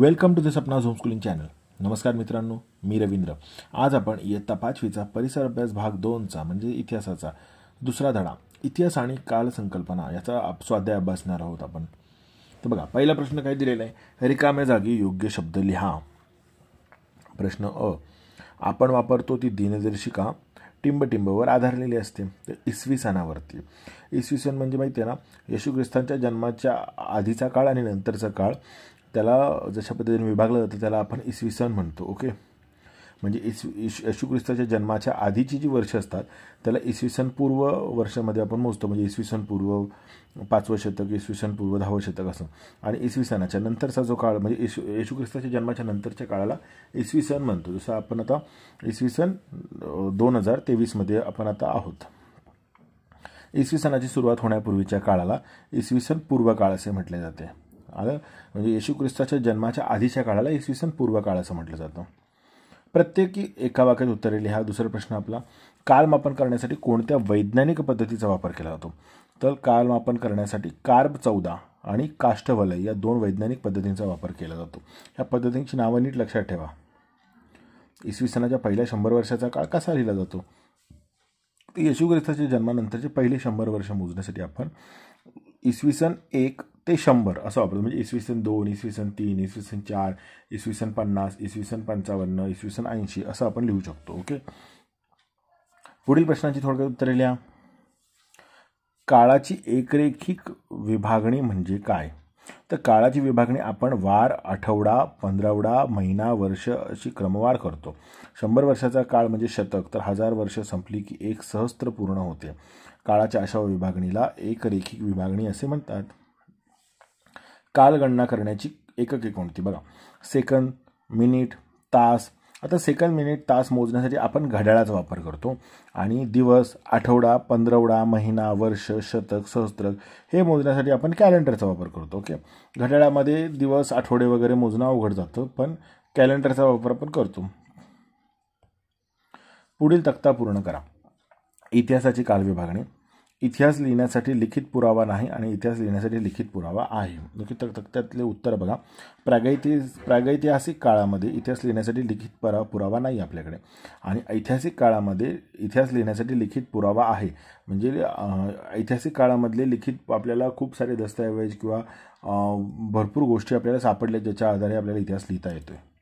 welcome to the Sapna home schooling channel नमस्कार मित्रांनो मी रवींद्र आज आपण इयत्ता पाचवीचा परिसर अभ्यास भाग दोनचा म्हणजे इतिहासाचा दुसरा धडा इतिहास आणि काल संकल्पना याचा स्वाध्याय अभ्यासणार आहोत आपण तर बघा पहिला प्रश्न काय दिलेला आहे रिकाम्या जागी योग्य शब्द लिहा प्रश्न अ आपण वापरतो ती दिनदर्शिका टिंबटिंबवर आधारलेली असते तर इसवी सणावरती इसवी सण म्हणजे माहिती आहे ना येशू ख्रिस्तांच्या जन्माच्या आधीचा काळ आणि नंतरचा काळ त्याला जशा पद्धतीने विभागलं जातं त्याला आपण इसवी सण म्हणतो ओके म्हणजे इस येशू ख्रिस्ताच्या जन्माच्या आधीची जी वर्ष असतात त्याला इसवी सन पूर्व वर्षामध्ये आपण मोजतो म्हणजे इसवी सन पूर्व पाचवं शतक इसवी सन पूर्व दहावं शतक असं आणि इसवी सणाच्या नंतरचा जो काळ म्हणजे येशू येशू ख्रिस्ताच्या जन्माच्या नंतरच्या काळाला इसवी सन म्हणतो जसं आपण आता इसवी सन दोन हजार तेवीसमध्ये आपण आता आहोत इसवी सणाची सुरुवात होण्यापूर्वीच्या काळाला इसवी सन पूर्व काळ असे म्हटले जाते आलं म्हणजे येशू ख्रिस्ताच्या जन्माच्या आधीच्या काळाला इसवी सन पूर्व काळ असं म्हटलं जातं प्रत्येकी एका वाक्यात उत्तरे लिहा दुसरा प्रश्न आपला कालमापन करण्यासाठी कोणत्या वैज्ञानिक पद्धतीचा वापर केला जातो तर कालमापन करण्यासाठी कार्ब चौदा आणि काष्ठवलय या दोन वैज्ञानिक पद्धतींचा वापर केला जातो या पद्धतींची नावं नीट लक्षात ठेवा इसवी सणाच्या पहिल्या शंभर वर्षाचा काळ कसा लिहिला जातो येशू ख्रिस्ताच्या जन्मानंतरचे पहिले शंभर वर्ष मोजण्यासाठी आपण इसवी सन एक ते शंभर असं वापरतो म्हणजे इसवी सन दोन इसवी सन तीन इसवी सन चार इसवी सन पन्नास इसवी सन पंचावन्न इसवी सन ऐंशी असं आपण लिहू शकतो ओके पुढील प्रश्नाची थोडक्यात उत्तरे लिहा काळाची एकरेखिक विभागणी म्हणजे काय तर काळाची विभागणी आपण वार आठवडा पंधरावडा महिना वर्ष अशी क्रमवार करतो शंभर वर्षाचा काळ म्हणजे शतक तर हजार वर्ष संपली की एक सहस्त्र पूर्ण होते काळाच्या अशा विभागणीला एकरेखिक विभागणी असे म्हणतात कालगणना करण्याची एकके कोणती बघा सेकंद मिनिट तास आता सेकंड मिनिट तास मोजण्यासाठी आपण घड्याळाचा वापर करतो आणि दिवस आठवडा पंधरवडा महिना वर्ष शतक सहस्त्रक हे मोजण्यासाठी आपण कॅलेंडरचा वापर करतो ओके घड्याळामध्ये दिवस आठवडे वगैरे मोजणं अवघड जातं पण कॅलेंडरचा वापर आपण करतो पुढील तक्ता पूर्ण करा इतिहासाची कालविभागणी इतिहास लिहिण्यासाठी लिखित पुरावा नाही आणि इतिहास लिहिण्यासाठी लिखित पुरावा आहे लिखित तक्त्यातले उत्तर बघा प्रागैति प्रागैतिहासिक काळामध्ये इतिहास लिहिण्यासाठी लिखित परा पुरावा नाही आपल्याकडे आणि ऐतिहासिक काळामध्ये इतिहास लिहिण्यासाठी लिखित पुरावा आहे म्हणजे ऐतिहासिक काळामधले लिखित आपल्याला खूप सारे दस्तऐवज किंवा भरपूर गोष्टी आपल्याला सापडल्या ज्याच्या आधारे आपल्याला इतिहास लिहिता येतो आहे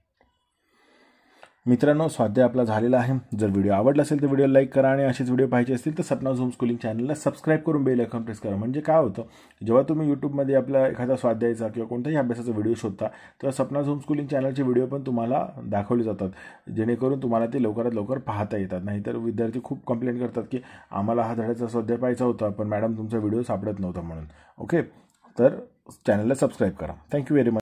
मित्रांनो स्वाध्याय आपला झालेला आहे जर व्हिडिओ आवडला असेल तर व्हिडिओ लाईक करा आणि असेच व्हिडिओ पाहिजे असतील तर सपना होम स्कूलिंग चॅनलला सबस्क्राईब करून बेल आयकॉन प्रेस करा म्हणजे काय होतं जेव्हा तुम्ही यूट्यूबमध्ये आपला एखादा स्वाध्यायचा किंवा कोणत्याही अभ्यासाचा व्हिडिओ शोधता तर सपना होम स्कूलिंग चॅनलचे व्हिडिओ पण तुम्हाला दाखवले जातात जेणेकरून तुम्हाला ते लवकरात लवकर पाहता येतात नाहीतर विद्यार्थी खूप कंप्लेंट करतात की आम्हाला हा धड्याचा स्वाध्याय पाहायचा होता पण मॅडम तुमचा व्हिडिओ सापडत नव्हता म्हणून ओके तर चॅनलला सबस्क्राईब करा थँक्यू व्हेरी मच